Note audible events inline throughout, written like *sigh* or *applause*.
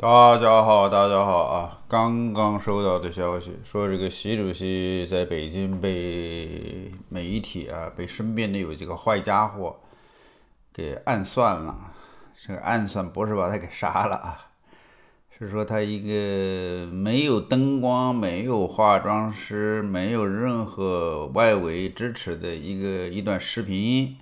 大家好，大家好啊！刚刚收到的消息说，这个习主席在北京被媒体啊，被身边的有几个坏家伙给暗算了。这个暗算不是把他给杀了啊，*laughs* 是说他一个没有灯光、没有化妆师、没有任何外围支持的一个一段视频。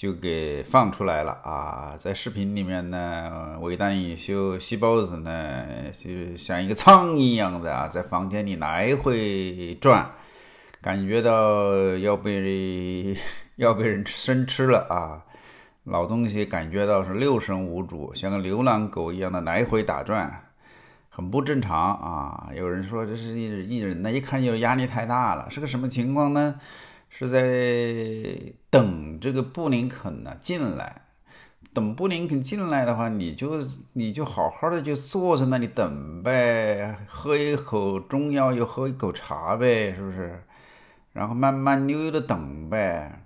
就给放出来了啊！在视频里面呢，伟大领袖细胞子呢，就像一个苍蝇一样的啊，在房间里来回转，感觉到要被 *laughs* 要被人生吃了啊！老东西感觉到是六神无主，像个流浪狗一样的来回打转，很不正常啊！有人说这是一人那一看就压力太大了，是个什么情况呢？是在等这个布林肯呢进来，等布林肯进来的话，你就你就好好的就坐在那里等呗，喝一口中药又喝一口茶呗，是不是？然后慢慢悠悠的等呗。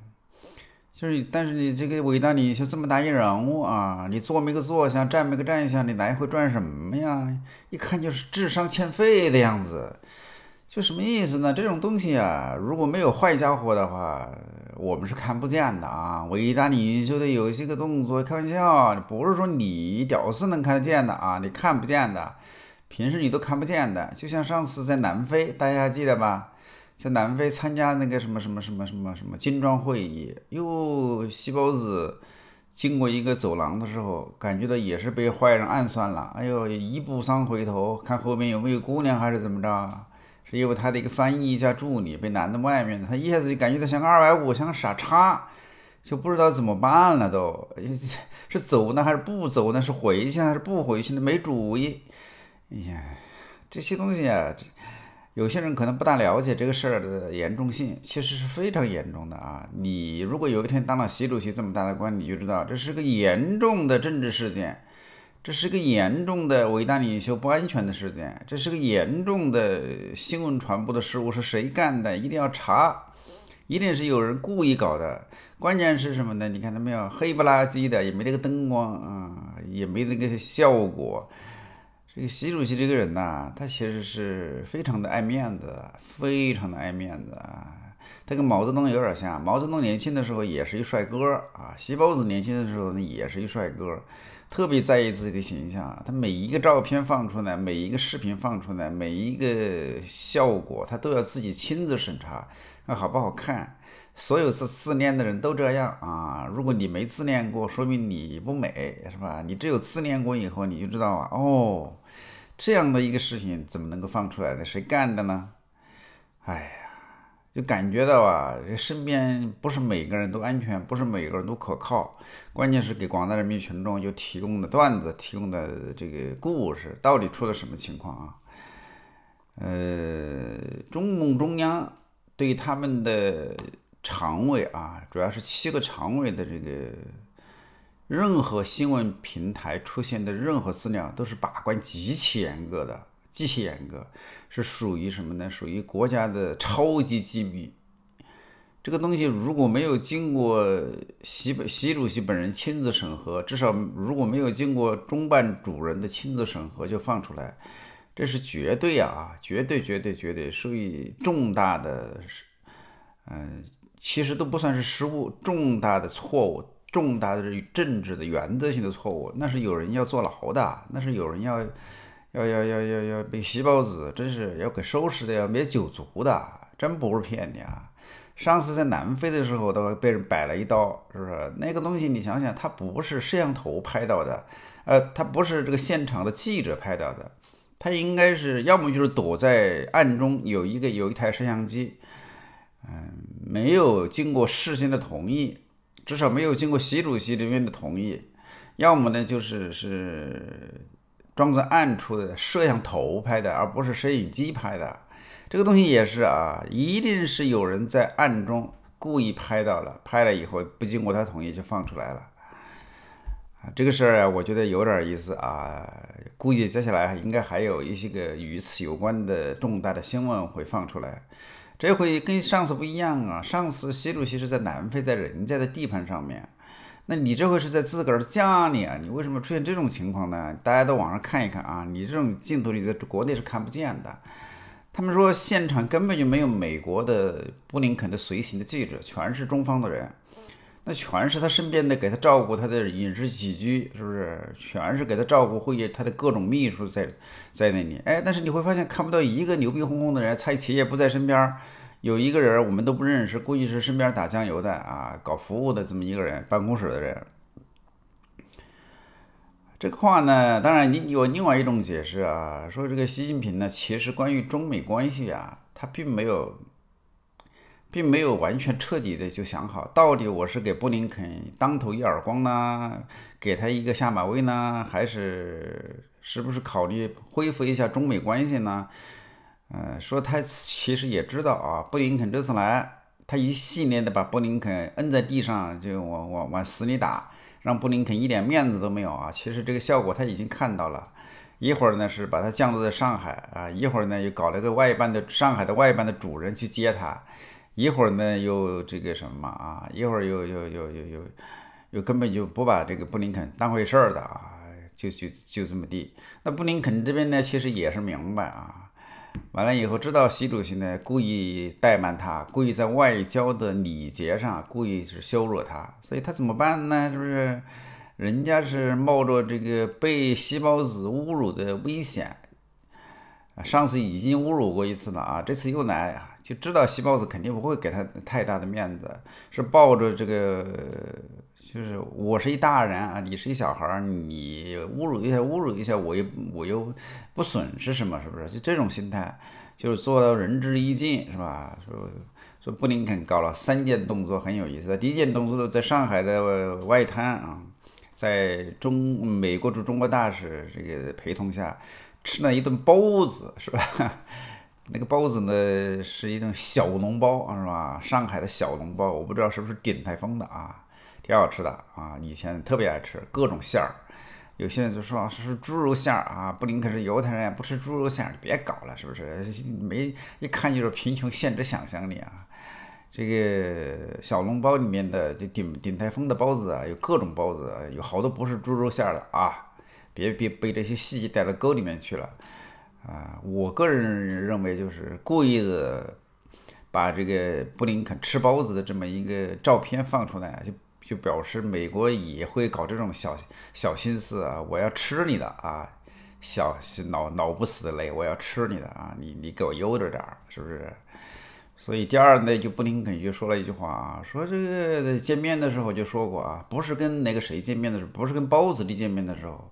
就是，但是你这个伟大领袖这么大一人物啊，你坐没个坐下，站没个站下，你来回转什么呀？一看就是智商欠费的样子。就什么意思呢？这种东西啊，如果没有坏家伙的话，我们是看不见的啊。一旦你就得有些个动作，开玩笑，不是说你屌丝能看得见的啊，你看不见的，平时你都看不见的。就像上次在南非，大家还记得吧？在南非参加那个什么什么什么什么什么精装会议，哟，细胞子经过一个走廊的时候，感觉到也是被坏人暗算了。哎呦，一步三回头，看后面有没有姑娘，还是怎么着？因为他的一个翻译加助理被拦在外面了，他一下子就感觉到像个二百五，像个傻叉，就不知道怎么办了，都 *laughs* 是走呢还是不走呢？是回去还是不回去呢？没主意。哎呀，这些东西啊，有些人可能不大了解这个事儿的严重性，其实是非常严重的啊。你如果有一天当了习主席这么大的官，你就知道这是个严重的政治事件。这是个严重的伟大领袖不安全的事件，这是个严重的新闻传播的失误，是谁干的？一定要查，一定是有人故意搞的。关键是什么呢？你看他们要黑不拉几的，也没那个灯光啊，也没那个效果。这个习主席这个人呐，他其实是非常的爱面子，非常的爱面子。他跟毛泽东有点像，毛泽东年轻的时候也是一帅哥啊，习包子年轻的时候呢也是一帅哥。特别在意自己的形象，他每一个照片放出来，每一个视频放出来，每一个效果他都要自己亲自审查，那好不好看？所有是自恋的人都这样啊！如果你没自恋过，说明你不美，是吧？你只有自恋过以后，你就知道啊，哦，这样的一个视频怎么能够放出来的？谁干的呢？哎。就感觉到啊，这身边不是每个人都安全，不是每个人都可靠。关键是给广大人民群众就提供的段子，提供的这个故事，到底出了什么情况啊？呃，中共中央对他们的常委啊，主要是七个常委的这个，任何新闻平台出现的任何资料，都是把关极其严格的。极其严格，是属于什么呢？属于国家的超级机密。这个东西如果没有经过习本习主席本人亲自审核，至少如果没有经过中办主任的亲自审核就放出来，这是绝对啊，绝对、绝对、绝对，属于重大的是，嗯，其实都不算是失误，重大的错误，重大的政治的原则性的错误，那是有人要坐牢的，那是有人要。要要要要要被洗帽子，真是要给收拾的，要灭九族的，真不是骗你啊！上次在南非的时候，都被人摆了一刀，是不是？那个东西你想想，它不是摄像头拍到的，呃，它不是这个现场的记者拍到的，它应该是要么就是躲在暗中有一个有一台摄像机，嗯，没有经过事先的同意，至少没有经过习主席这边的同意，要么呢就是是。装在暗处的摄像头拍的，而不是摄影机拍的。这个东西也是啊，一定是有人在暗中故意拍到了，拍了以后不经过他同意就放出来了。啊，这个事儿啊，我觉得有点意思啊。估计接下来应该还有一些个与此有关的重大的新闻会放出来。这回跟上次不一样啊，上次习主席是在南非在人家的地盘上面。那你这回是在自个儿家里啊？你为什么出现这种情况呢？大家到网上看一看啊！你这种镜头你在国内是看不见的。他们说现场根本就没有美国的布林肯的随行的记者，全是中方的人，那全是他身边的给他照顾他的饮食起居，是不是？全是给他照顾会议他的各种秘书在在那里。哎，但是你会发现看不到一个牛逼哄哄的人，蔡奇也不在身边。有一个人我们都不认识，估计是身边打酱油的啊，搞服务的这么一个人，办公室的人。这个话呢，当然你有另外一种解释啊，说这个习近平呢，其实关于中美关系啊，他并没有，并没有完全彻底的就想好，到底我是给布林肯当头一耳光呢，给他一个下马威呢，还是是不是考虑恢复一下中美关系呢？嗯，说他其实也知道啊，布林肯这次来，他一系列的把布林肯摁在地上，就往往往死里打，让布林肯一点面子都没有啊。其实这个效果他已经看到了。一会儿呢是把他降落在上海啊，一会儿呢又搞了个外办的上海的外办的主人去接他，一会儿呢又这个什么啊，一会儿又又又又又，又根本就不把这个布林肯当回事儿的啊，就就就这么地。那布林肯这边呢，其实也是明白啊。完了以后，知道习主席呢故意怠慢他，故意在外交的礼节上故意是羞辱他，所以他怎么办呢？是不是人家是冒着这个被细胞子侮辱的危险？啊，上次已经侮辱过一次了啊，这次又来，就知道西包子肯定不会给他太大的面子，是抱着这个，就是我是一大人啊，你是一小孩儿，你侮辱一下，侮辱一下，我又我又不损失什么，是不是？就这种心态，就是做到仁至义尽，是吧？说说布林肯搞了三件动作很有意思，第一件动作在上海的外滩啊，在中美国驻中国大使这个陪同下。吃那一顿包子是吧？*laughs* 那个包子呢是一种小笼包是吧？上海的小笼包，我不知道是不是鼎泰丰的啊，挺好吃的啊，以前特别爱吃，各种馅儿。有些人就说啊，是猪肉馅儿啊，布林肯是犹太人，不吃猪肉馅儿，别搞了，是不是？没一看就是贫穷限制想象力啊。这个小笼包里面的就顶顶台风的包子啊，有各种包子，有好多不是猪肉馅儿的啊。别别被这些细节带到沟里面去了，啊！我个人认为就是故意的，把这个布林肯吃包子的这么一个照片放出来，就就表示美国也会搞这种小小心思啊！我要吃你的啊，小心脑脑不死的嘞！我要吃你的啊！你你给我悠着点儿，是不是？所以第二呢，就布林肯就说了一句话啊，说这个见面的时候就说过啊，不是跟那个谁见面的时候，不是跟包子的见面的时候。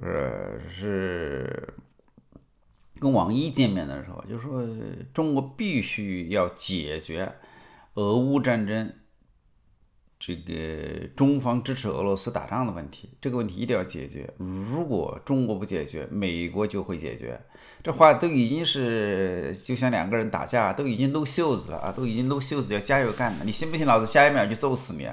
呃，是跟网易见面的时候，就说中国必须要解决俄乌战争。这个中方支持俄罗斯打仗的问题，这个问题一定要解决。如果中国不解决，美国就会解决。这话都已经是就像两个人打架，都已经撸袖子了啊，都已经撸袖子要加油干了。你信不信老子下一秒就揍死你？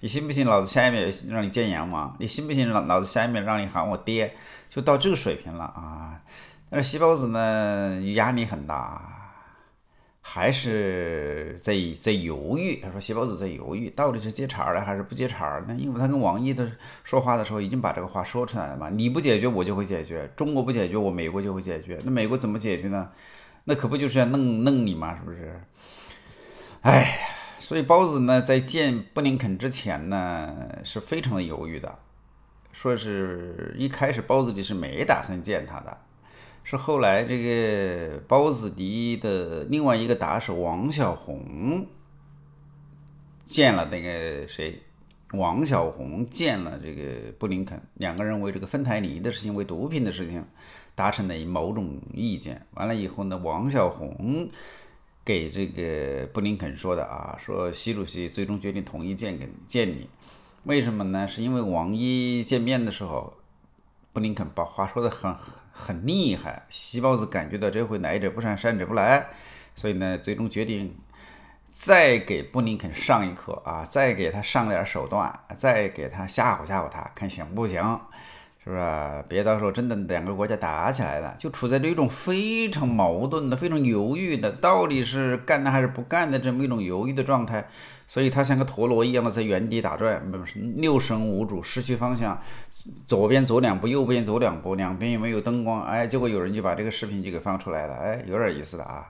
你信不信老子下一秒让你见阎王？你信不信老老子下一秒让你喊我爹？就到这个水平了啊！但是西包子呢，压力很大啊。还是在在犹豫，他说：“谢包子在犹豫，到底是接茬儿呢，还是不接茬儿呢？因为他跟王毅的说话的时候，已经把这个话说出来了嘛。你不解决，我就会解决；中国不解决，我美国就会解决。那美国怎么解决呢？那可不就是要弄弄你吗？是不是？哎所以包子呢，在见布林肯之前呢，是非常的犹豫的，说是一开始包子里是没打算见他的。”是后来这个包子敌的另外一个打手王小红见了那个谁，王小红见了这个布林肯，两个人为这个芬太尼的事情、为毒品的事情达成了某种意见。完了以后呢，王小红给这个布林肯说的啊，说习主席最终决定同意见给见你，为什么呢？是因为王一见面的时候，布林肯把话说得很。很厉害，西包子感觉到这回来者不善，善者不来，所以呢，最终决定再给布林肯上一课啊，再给他上点手段，再给他吓唬吓唬他，看行不行。是吧？别到时候真的两个国家打起来了，就处在这种非常矛盾的、非常犹豫的，到底是干的还是不干的这么一种犹豫的状态。所以他像个陀螺一样的在原地打转，不是六神无主、失去方向，左边走两步，右边走两步，两边也没有灯光。哎，结果有人就把这个视频就给放出来了，哎，有点意思的啊，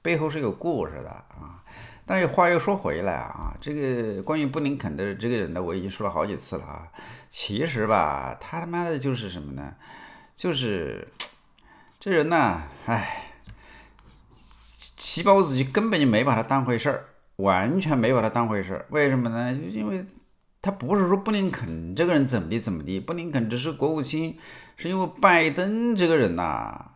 背后是有故事的啊。但是话又说回来啊，这个关于布林肯的这个人呢，我已经说了好几次了啊。其实吧，他他妈的就是什么呢？就是这人呢，哎，棋棋班子就根本就没把他当回事儿，完全没把他当回事儿。为什么呢？就因为他不是说布林肯这个人怎么地怎么地，布林肯只是国务卿，是因为拜登这个人呐。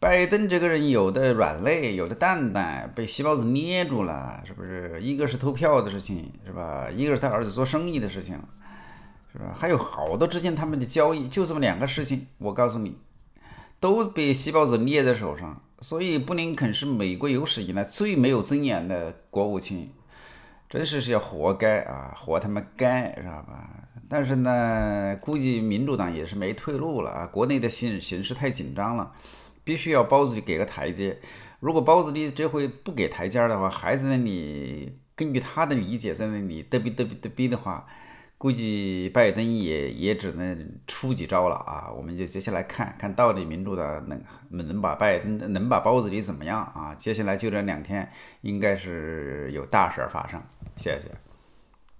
拜登这个人有的软肋，有的蛋蛋被西包子捏住了，是不是？一个是投票的事情，是吧？一个是他儿子做生意的事情，是吧？还有好多之间他们的交易，就这么两个事情，我告诉你，都被西包子捏在手上。所以布林肯是美国有史以来最没有尊严的国务卿，真是是要活该啊，活他妈该，知道吧？但是呢，估计民主党也是没退路了啊，国内的形形势太紧张了。必须要包子给个台阶，如果包子你这回不给台阶的话，还在那里根据他的理解在那里嘚逼嘚逼嘚逼的话，估计拜登也也只能出几招了啊！我们就接下来看看到底民主党能能把拜登能把包子你怎么样啊？接下来就这两天应该是有大事儿发生，谢谢。